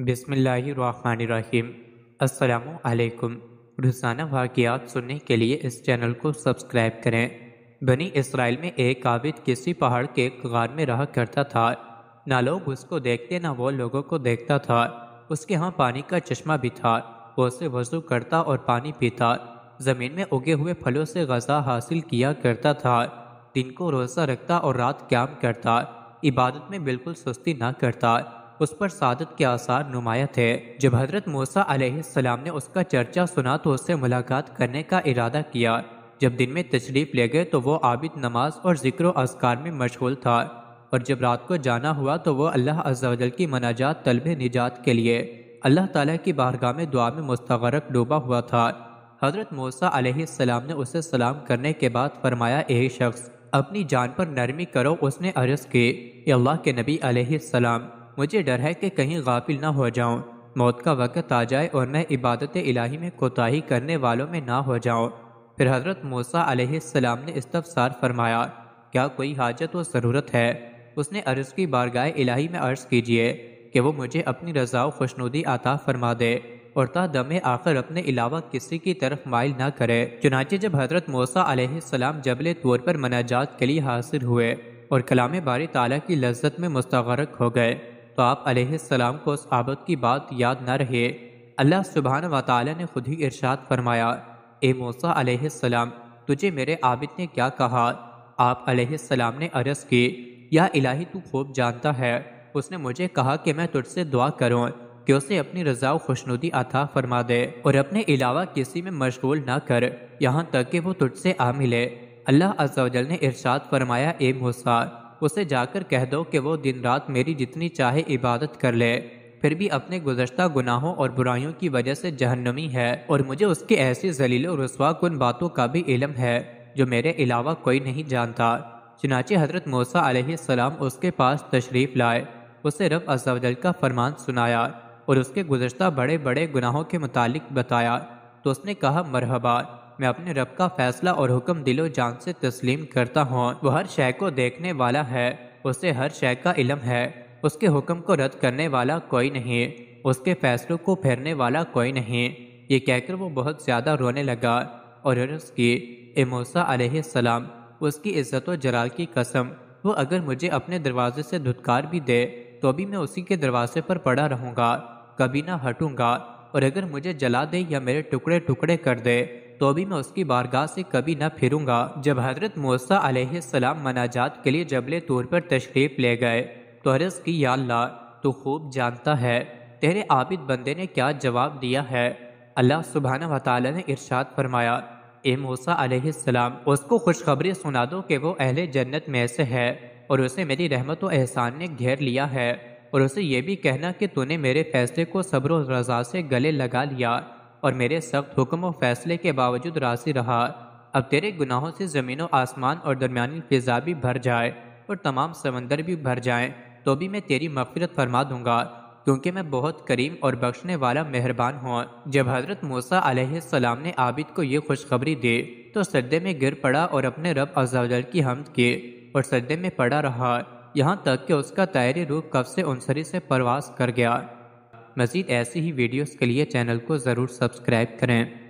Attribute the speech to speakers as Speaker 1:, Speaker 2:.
Speaker 1: बिसमीम् अल्लाम रोज़ाना वाक़ात सुनने के लिए इस चैनल को सब्सक्राइब करें बनी इसराइल में एक आबिद किसी पहाड़ के गार में रहा करता था ना लोग उसको देखते ना वो लोगों को देखता था उसके यहाँ पानी का चश्मा भी था वो उसे वजू करता और पानी पीता ज़मीन में उगे हुए फलों से गजा हासिल किया करता था दिन को रोज़ा रखता और रात क्याम करता इबादत में बिल्कुल सुस्ती ना करता उस पर सादत के आसार नुमाया थे जब हजरत मूसा सलाम ने उसका चर्चा सुना तो उससे मुलाकात करने का इरादा किया जब दिन में तशरीफ ले गए तो वो आबिद नमाज और जिक्र असकार में मशगूल था और जब रात को जाना हुआ तो वो अल्लाह अजल की मनाजात तलब निजात के लिए अल्लाह ताला की बारगाह में दुआ में मुस्तरक डूबा हुआ था हज़रत मूसा सलाम ने उसे सलाम करने के बाद फरमाया यही शख्स अपनी जान पर नरमी करो उसने अर्ज़ की अल्लाह के नबी सलाम मुझे डर है कि कहीं गाफिल ना हो जाऊं मौत का वक़्त आ जाए और मैं इबादत इलाही में कोताही करने वालों में ना हो जाऊं फिर हज़रत मूसा सलाम ने इस्तफसार फरमाया क्या कोई हाजत व ज़रूरत है उसने अर्ज़ की बारगाह इलाही में अर्ज़ कीजिए कि वो मुझे अपनी रजा खुशनुदी आता फरमा दे और ता दमे आखिर अपने अलावा किसी की तरफ माइल ना करे चुनाचे जब हजरत मूसा सलाम जबल तौर पर मनाजात के लिए हासिल हुए और कलाम बारी ताला की लज्जत में मुस्तरक हो गए तो आप अलैहिस्सलाम को उस आबद की बात याद ना रहे अल्लाह सुबहान व ताली ने खुद ही इरशाद फरमाया ए मूसा अलैहिस्सलाम तुझे मेरे आबिद ने क्या कहा आप अलैहिस्सलाम ने अरज़ की या इलाही तू खूब जानता है उसने मुझे कहा कि मैं तुझसे दुआ करूँ कि उसे अपनी रजा खुशनुदी अता फरमा दे और अपने अलावा किसी में मशगूल ना कर यहाँ तक कि वो तुझसे आ मिले अल्लाह अजल ने इरशाद फरमाया ए मूसा उसे जाकर कह दो कि वो दिन रात मेरी जितनी चाहे इबादत कर ले फिर भी अपने गुजशत गुनाहों और बुराइयों की वजह से जहन्नमी है और मुझे उसके ऐसी जलील और रसवा कन बातों का भी इलम है जो मेरे अलावा कोई नहीं जानता चनाचे हजरत मोसा सलाम उसके पास तशरीफ़ लाए उसे रब अजल का फरमान सुनाया और उसके गुजशत बड़े बड़े गुनाहों के मुतालिक बताया तो उसने कहा मरहबा मैं अपने रब का फैसला और हुक्म दिलो जान से तस्लीम करता हूँ वह हर शय को देखने वाला है उसे हर शय का इलम है उसके हुक्म को रद्द करने वाला कोई नहीं उसके फैसलों को फेरने वाला कोई नहीं ये कहकर वो बहुत ज़्यादा रोने लगा और उसकी एमोसा सलाम उसकी इज़्ज़त व जलाल की कसम वो अगर मुझे अपने दरवाजे से धुतकार भी दे तो भी मैं उसी के दरवाजे पर पड़ा रहूँगा कभी ना हटूँगा और अगर मुझे जला दे या मेरे टुकड़े टुकड़े कर दे तो भी मैं उसकी बारगाह से कभी न फिरूंगा जब हजरत मोसा मनाजात के लिए जबले तौर पर तशरीफ़ ले गए तो हरस की या अल्लाह तो खूब जानता है तेरे आबिद बंदे ने क्या जवाब दिया है अल्लाह सुबहाना वाली ने इरशाद फरमाया ए मोसा सलाम उसको खुशखबरी सुना दो कि वो अहले जन्नत में से है और उसे मेरी रहमत व एहसान ने घेर लिया है और उसे ये भी कहना कि तूने मेरे फैसले को सब्र रजा से गले लगा लिया और मेरे सख्त हुक्म और फैसले के बावजूद राशि रहा अब तेरे गुनाहों से ज़मीनों आसमान और दरमियानी फिजा भी भर जाए और तमाम समंदर भी भर जाए तो भी मैं तेरी मफरत फरमा दूँगा क्योंकि मैं बहुत करीम और बख्शने वाला मेहरबान हूँ जब हज़रत मूसा सलाम ने आबिद को ये खुशखबरी दी तो सदे में गिर पड़ा और अपने रब अजल की हमद की और सदे में पड़ा रहा यहाँ तक कि उसका तैयारी रूप कब से उनसरी से परवास कर गया मज़ीद ऐसी ही वीडियोस के लिए चैनल को ज़रूर सब्सक्राइब करें